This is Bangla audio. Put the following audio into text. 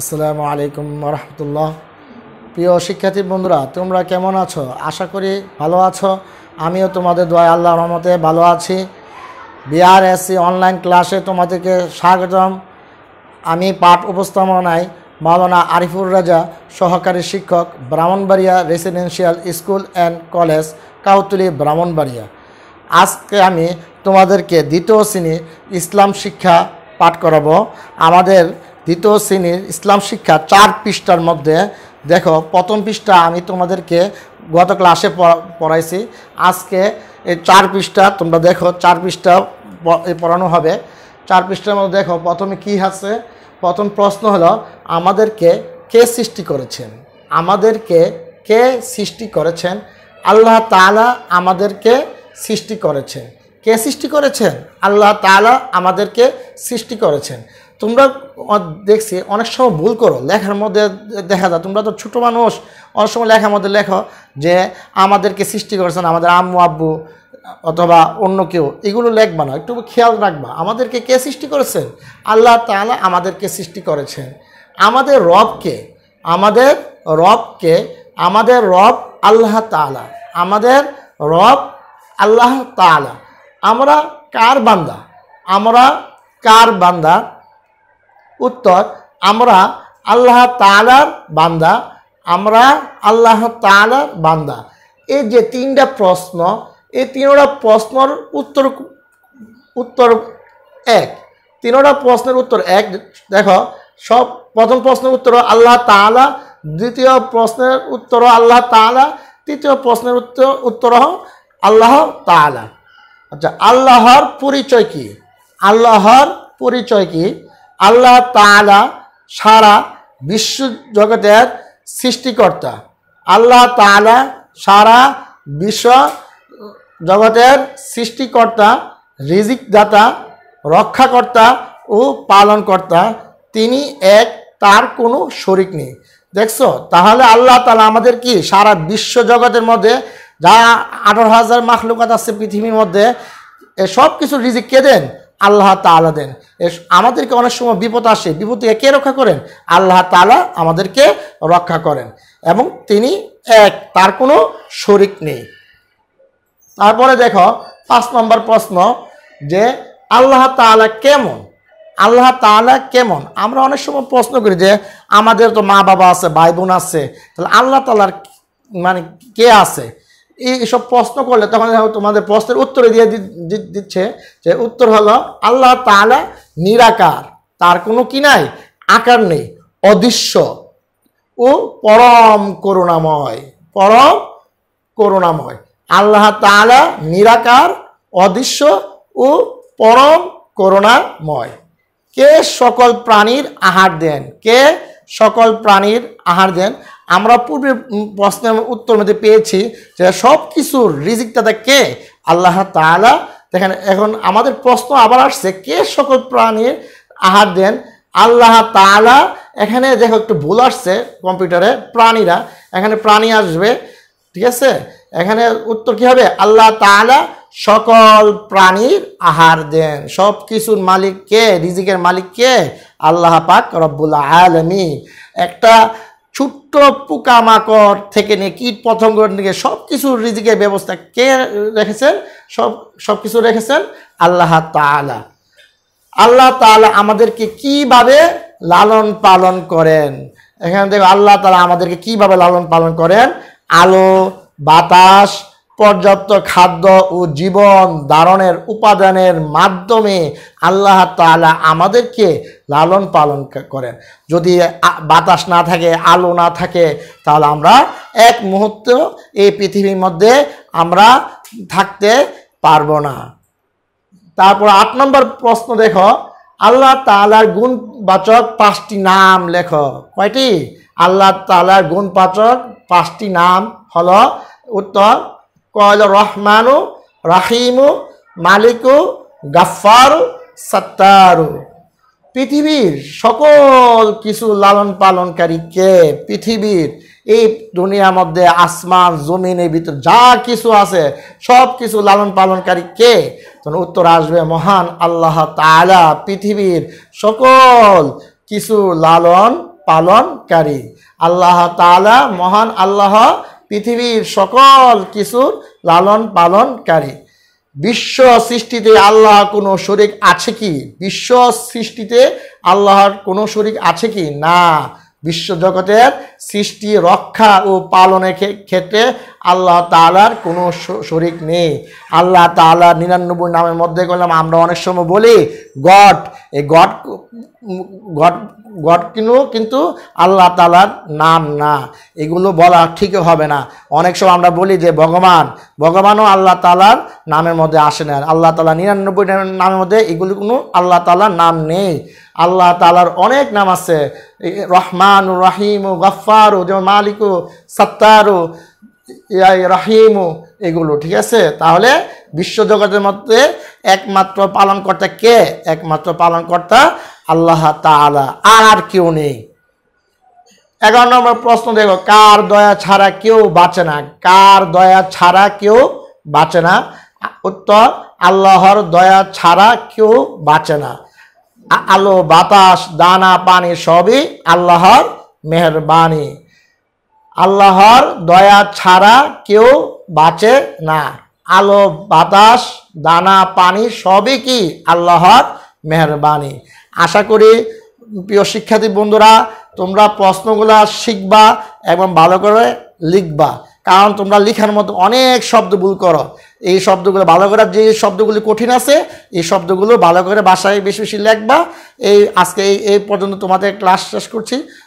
আসসালামু আলাইকুম রহমতুল্লাহ প্রিয় শিক্ষার্থী বন্ধুরা তোমরা কেমন আছো আশা করি ভালো আছো আমিও তোমাদের দোয়া আল্লাহ রহমতে ভালো আছি বিআরএসসি অনলাইন ক্লাসে তোমাদেরকে স্বাগতম আমি পাঠ উপস্থাপনায় মাওলানা আরিফুর রাজা সহকারী শিক্ষক Brahmanbaria residential school and college Kautuli Brahmanbaria আজকে আমি তোমাদেরকে দ্বিতীয় শ্রেণী ইসলাম শিক্ষা পাঠ করাবো আমাদের দ্বিতীয় শ্রেণীর ইসলাম শিক্ষা চার পৃষ্ঠার মধ্যে দেখো প্রথম পৃষ্ঠা আমি তোমাদেরকে গত ক্লাসে পড়াইছি আজকে এই চার পৃষ্ঠা তোমরা দেখো চার পৃষ্ঠা পড়ানো হবে চার পৃষ্ঠার মধ্যে দেখো প্রথমে কি আছে প্রথম প্রশ্ন হলো আমাদেরকে কে সৃষ্টি করেছেন আমাদেরকে কে সৃষ্টি করেছেন আল্লাহ তালা আমাদেরকে সৃষ্টি করেছেন কে সৃষ্টি করেছেন আল্লাহ তালা আমাদেরকে সৃষ্টি করেছেন তোমরা দেখছি অনেক সময় ভুল করো লেখার মধ্যে দেখা যায় তোমরা তো ছোটো মানুষ অনেক সময় লেখার মধ্যে লেখো যে আমাদেরকে সৃষ্টি করেছেন আমাদের আম্মু আব্বু অথবা অন্য কেউ এগুলো লেখবা না একটু খেয়াল রাখবা আমাদেরকে কে সৃষ্টি করেছেন আল্লাহ তালা আমাদেরকে সৃষ্টি করেছেন আমাদের রবকে আমাদের রবকে আমাদের রব আল্লাহ তালা আমাদের রব আল্লাহ তালা আমরা কার বান্দা আমরা কার বান্দা উত্তর আমরা আল্লাহ তালার বান্দা আমরা আল্লাহ তালার বান্দা এই যে তিনটা প্রশ্ন এই তিনোটা প্রশ্নর উত্তর উত্তর এক তিনোটা প্রশ্নের উত্তর এক দেখো সব প্রথম প্রশ্নের উত্তর আল্লাহ তালা দ্বিতীয় প্রশ্নের উত্তর আল্লাহ তালা তৃতীয় প্রশ্নের উত্তর উত্তর আল্লাহ তালা আচ্ছা আল্লাহর পরিচয় কি আল্লাহর পরিচয় কি আল্লাহ তালা সারা বিশ্ব জগতের সৃষ্টিকর্তা আল্লাহ তালা সারা বিশ্ব জগতের সৃষ্টিকর্তা রিজিকদাতা রক্ষাকর্তা ও পালনকর্তা তিনি এক তার কোনো শরিক নেই দেখছো তাহলে আল্লাহ তালা আমাদের কি সারা বিশ্ব জগতের মধ্যে যা আঠারো হাজার মাখলুকাত আছে পৃথিবীর মধ্যে সব কিছু রিজিক কে দেন আল্লাহ তালা দেন আমাদেরকে অনেক সময় বিপদ আসে বিপদ থেকে কে রক্ষা করেন আল্লাহ তালা আমাদেরকে রক্ষা করেন এবং তিনি এক তার কোনো শরিক নেই তারপরে দেখো পাঁচ নম্বর প্রশ্ন যে আল্লাহ তালা কেমন আল্লাহ তালা কেমন আমরা অনেক সময় প্রশ্ন করি যে আমাদের তো মা বাবা আছে ভাই বোন আছে তাহলে আল্লাহ তালার মানে কে আছে এইসব প্রশ্ন করলে তখন তোমাদের প্রশ্নের উত্তরে দিয়ে দিচ্ছে যে উত্তর হলো আল্লাহ তাহলে নিরাকার তার কোনো কি নাই আকার নেই অদৃশ্য ও পরম করুণাময় পরম করুণাময় আল্লাহ তাহলে নিরাকার অদৃশ্য ও পরম করুণাময় কে সকল প্রাণীর আহার দেন কে সকল প্রাণীর আহার দেন আমরা পূর্বে প্রশ্নের উত্তর মধ্যে পেয়েছি যে সব কিছুর রিজিকটা কে আল্লাহ তালা দেখেন এখন আমাদের প্রশ্ন আবার আসছে কে সকল প্রাণীর আহার দেন আল্লাহ তালা এখানে দেখো একটু ভুল আসছে কম্পিউটারে প্রাণীরা এখানে প্রাণী আসবে ঠিক আছে এখানে উত্তর কী হবে আল্লাহ তালা সকল প্রাণীর আহার দেন সব কিছুর মালিক কে রিজিকের মালিক কে আল্লাহ পাক রব্বুল আলমী একটা ছোট্ট পোকামাকড় থেকে নিয়ে কীট পতঙ্গ থেকে সব কিছুর রিজিকের ব্যবস্থা কে রেখেছেন সব সব কিছু রেখেছেন আল্লাহ তালা আল্লাহ তালা আমাদেরকে কিভাবে লালন পালন করেন এখানে দেখো আল্লাহ তালা আমাদেরকে কিভাবে লালন পালন করেন আলো বাতাস পর্যাপ্ত খাদ্য ও জীবন ধারণের উপাদানের মাধ্যমে আল্লাহ তালা আমাদেরকে লালন পালন করেন যদি বাতাস না থাকে আলো না থাকে তাহলে আমরা এক মুহূর্ত এই পৃথিবীর মধ্যে আমরা থাকতে পারবো না তারপর আট নম্বর প্রশ্ন দেখো আল্লাহ তালার গুণবাচক পাঁচটি নাম লেখো কয়টি আল্লাহ তালার গুণবাচক পাঁচটি নাম হলো উত্তর কল রহমানু রাহিমু মালিকু গাফারু সত্তারু পৃথিবীর সকল কিছু লালন পালনকারী কে পৃথিবীর এই দুনিয়ার মধ্যে আসমান জমিনের ভিতর যা কিছু আছে সব কিছু লালন পালনকারী কে তখন উত্তর আসবে মহান আল্লাহ তালা পৃথিবীর সকল কিছু লালন পালনকারী আল্লাহ তালা মহান আল্লাহ পৃথিবীর সকল কিছুর লালন পালনকারী বিশ্ব সৃষ্টিতে আল্লাহ কোনো শরিক আছে কি বিশ্ব সৃষ্টিতে আল্লাহর কোনো শরিক আছে কি না বিশ্ব জগতের সৃষ্টি রক্ষা ও পালনের ক্ষেত্রে আল্লাহ তালার কোনো শরিক নেই আল্লাহ তালা নিরানব্বই নামের মধ্যে করলাম আমরা অনেক সময় বলি গড এই গড গড গড কিনু কিন্তু আল্লাহ তালার নাম না এগুলো বলা ঠিক হবে না অনেক সময় আমরা বলি যে ভগবান ভগবানও আল্লাহ তালার নামের মধ্যে আসে না আল্লাহ তালা নিরানব্বই নামের মধ্যে এগুলো কোনো আল্লাহ তালার নাম নেই আল্লাহ তালার অনেক নাম আছে রহমান রাহিম গফার জব্বারও যেমন মালিকও সত্তারও ইয়াই রাহিমও এগুলো ঠিক আছে তাহলে বিশ্বজগতের মধ্যে একমাত্র পালনকর্তা কে একমাত্র পালনকর্তা আল্লাহ তালা আর কেউ নেই এগারো নম্বর প্রশ্ন দেখো কার দয়া ছাড়া কেউ বাঁচে না কার দয়া ছাড়া কেউ বাঁচে না উত্তর আল্লাহর দয়া ছাড়া কেউ বাঁচে না আলো বাতাস দানা পানি সবই আল্লাহর মেহরবানি আল্লাহর দয়া ছাড়া কেউ বাঁচে না আলো বাতাস দানা পানি সবই কি আল্লাহর মেহরবানি আশা করি প্রিয় শিক্ষার্থী বন্ধুরা তোমরা প্রশ্নগুলো শিখবা এবং ভালো করে লিখবা কারণ তোমরা লিখার মতো অনেক শব্দ ভুল করো এই শব্দগুলো ভালো করার যে শব্দগুলি কঠিন আছে এই শব্দগুলো ভালো করে বাসায় বেশি বেশি লেখবা এই আজকে এই পর্যন্ত তোমাদের ক্লাস শেষ করছি